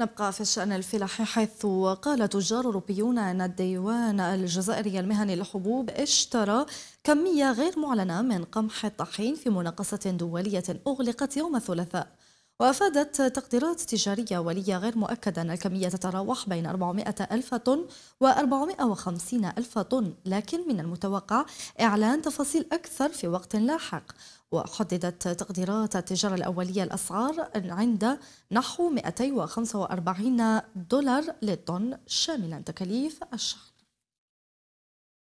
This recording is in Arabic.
نبقى في الشأن الفلاحي حيث قال تجار أوروبيون أن الديوان الجزائري المهني للحبوب اشترى كمية غير معلنة من قمح الطحين في مناقصة دولية أغلقت يوم الثلاثاء وأفادت تقديرات تجارية ولية غير مؤكدة أن الكمية تتراوح بين 400 ألف طن و 450 ألف طن لكن من المتوقع إعلان تفاصيل أكثر في وقت لاحق وحددت تقديرات التجارة الأولية الأسعار عند نحو 245 دولار للطن شاملا تكاليف الشحن